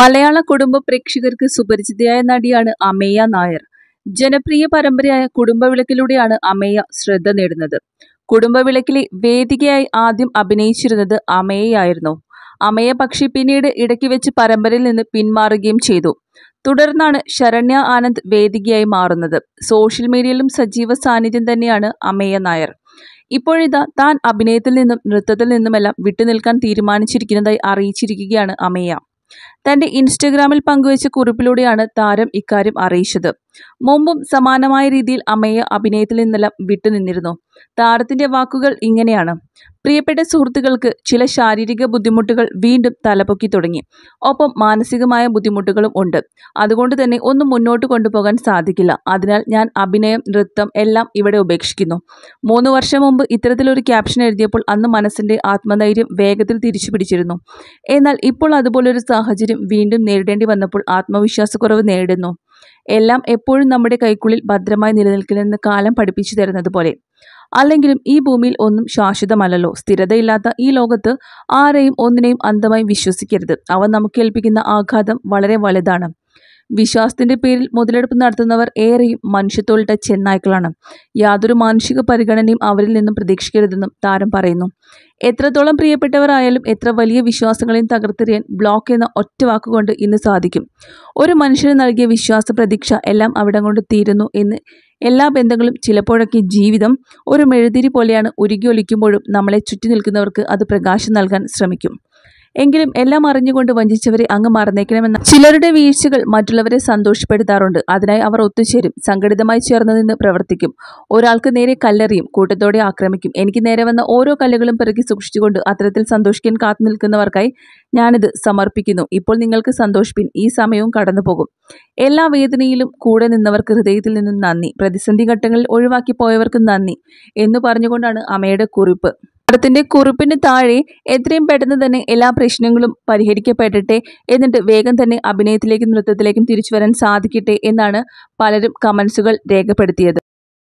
മലയാള കുടുംബ പ്രേക്ഷകർക്ക് സുപരിചിതയായ നടിയാണ് അമേയ നായർ ജനപ്രിയ പരമ്പരയായ കുടുംബവിളക്കിലൂടെയാണ് അമേയ ശ്രദ്ധ നേടുന്നത് കുടുംബവിളക്കിലെ വേദികയായി ആദ്യം അഭിനയിച്ചിരുന്നത് അമേയയായിരുന്നു അമേയ പക്ഷി പിന്നീട് ഇടയ്ക്ക് വെച്ച് പരമ്പരയിൽ നിന്ന് പിന്മാറുകയും ചെയ്തു തുടർന്നാണ് ശരണ്യ ആനന്ദ് വേദികയായി മാറുന്നത് സോഷ്യൽ മീഡിയയിലും സജീവ സാന്നിധ്യം തന്നെയാണ് അമേയ നായർ ഇപ്പോഴിതാ താൻ അഭിനയത്തിൽ നിന്നും നൃത്തത്തിൽ നിന്നുമെല്ലാം വിട്ടുനിൽക്കാൻ തീരുമാനിച്ചിരിക്കുന്നതായി അറിയിച്ചിരിക്കുകയാണ് അമേയ തൻ്റെ ഇൻസ്റ്റഗ്രാമിൽ പങ്കുവച്ച കുറിപ്പിലൂടെയാണ് താരം ഇക്കാര്യം അറിയിച്ചത് മുമ്പും സമാനമായ രീതിയിൽ അമ്മയെ അഭിനയത്തിൽ നിന്നെല്ലാം വിട്ടുനിന്നിരുന്നു താരത്തിന്റെ വാക്കുകൾ ഇങ്ങനെയാണ് പ്രിയപ്പെട്ട സുഹൃത്തുക്കൾക്ക് ചില ശാരീരിക ബുദ്ധിമുട്ടുകൾ വീണ്ടും തലപൊക്കി തുടങ്ങി ഒപ്പം മാനസികമായ ബുദ്ധിമുട്ടുകളും ഉണ്ട് അതുകൊണ്ട് തന്നെ ഒന്നും മുന്നോട്ട് കൊണ്ടുപോകാൻ സാധിക്കില്ല അതിനാൽ ഞാൻ അഭിനയം നൃത്തം എല്ലാം ഇവിടെ ഉപേക്ഷിക്കുന്നു മൂന്ന് വർഷം മുമ്പ് ഇത്തരത്തിലൊരു ക്യാപ്ഷൻ എഴുതിയപ്പോൾ അന്ന് മനസ്സിന്റെ ആത്മധൈര്യം വേഗത്തിൽ തിരിച്ചു പിടിച്ചിരുന്നു എന്നാൽ ഇപ്പോൾ അതുപോലൊരു സാഹചര്യം വീണ്ടും നേരിടേണ്ടി വന്നപ്പോൾ ആത്മവിശ്വാസക്കുറവ് നേരിടുന്നു എല്ലാം എപ്പോഴും നമ്മുടെ കൈക്കുള്ളിൽ ഭദ്രമായി നിലനിൽക്കില്ലെന്ന് കാലം പഠിപ്പിച്ചു തരുന്നത് പോലെ അല്ലെങ്കിലും ഈ ഭൂമിയിൽ ഒന്നും ശാശ്വതമല്ലല്ലോ സ്ഥിരതയില്ലാത്ത ഈ ലോകത്ത് ആരെയും ഒന്നിനെയും അന്ധമായി വിശ്വസിക്കരുത് അവ നമുക്ക് ഏൽപ്പിക്കുന്ന ആഘാതം വളരെ വലുതാണ് വിശ്വാസത്തിന്റെ പേരിൽ മുതലെടുപ്പ് നടത്തുന്നവർ ഏറെയും മനുഷ്യത്തോളിട്ട ചെന്നായ്ക്കളാണ് യാതൊരു മാനുഷിക പരിഗണനയും അവരിൽ നിന്നും പ്രതീക്ഷിക്കരുതെന്നും താരം പറയുന്നു എത്രത്തോളം പ്രിയപ്പെട്ടവരായാലും എത്ര വലിയ വിശ്വാസങ്ങളെയും തകർത്തെറിയാൻ ബ്ലോക്ക് എന്ന ഒറ്റ വാക്കുകൊണ്ട് ഇന്ന് സാധിക്കും ഒരു മനുഷ്യന് നൽകിയ വിശ്വാസ പ്രതീക്ഷ എല്ലാം അവിടെ കൊണ്ട് തീരുന്നു എന്ന് എല്ലാ ബന്ധങ്ങളും ചിലപ്പോഴൊക്കെ ജീവിതം ഒരു മെഴുതിരി പോലെയാണ് ഒലിക്കുമ്പോഴും നമ്മളെ ചുറ്റി നിൽക്കുന്നവർക്ക് അത് പ്രകാശം നൽകാൻ ശ്രമിക്കും എങ്കിലും എല്ലാം അറിഞ്ഞുകൊണ്ട് വഞ്ചിച്ചവരെ അങ്ങ് മറന്നേക്കണമെന്ന ചിലരുടെ വീഴ്ചകൾ മറ്റുള്ളവരെ സന്തോഷപ്പെടുത്താറുണ്ട് അതിനായി അവർ ഒത്തുചേരും സംഘടിതമായി ചേർന്ന് നിന്ന് പ്രവർത്തിക്കും ഒരാൾക്ക് നേരെ കല്ലെറിയും കൂട്ടത്തോടെ ആക്രമിക്കും എനിക്ക് നേരെ വന്ന ഓരോ കല്ലുകളും പിറകി സൂക്ഷിച്ചുകൊണ്ട് അത്തരത്തിൽ സന്തോഷിക്കാൻ കാത്തു നിൽക്കുന്നവർക്കായി ഞാനിത് സമർപ്പിക്കുന്നു ഇപ്പോൾ നിങ്ങൾക്ക് സന്തോഷിപ്പിൻ ഈ സമയവും കടന്നുപോകും എല്ലാ വേദനയിലും കൂടെ നിന്നവർക്ക് ഹൃദയത്തിൽ നിന്നും നന്ദി പ്രതിസന്ധി ഘട്ടങ്ങളിൽ ഒഴിവാക്കി പോയവർക്കും നന്ദി എന്ന് പറഞ്ഞുകൊണ്ടാണ് അമ്മയുടെ കുറിപ്പ് പത്രത്തിൻ്റെ കുറിപ്പിന് താഴെ എത്രയും പെട്ടെന്ന് തന്നെ എല്ലാ പ്രശ്നങ്ങളും പരിഹരിക്കപ്പെടട്ടെ എന്നിട്ട് വേഗം തന്നെ അഭിനയത്തിലേക്കും നൃത്തത്തിലേക്കും തിരിച്ചു വരാൻ സാധിക്കട്ടെ എന്നാണ് പലരും കമൻസുകൾ രേഖപ്പെടുത്തിയത്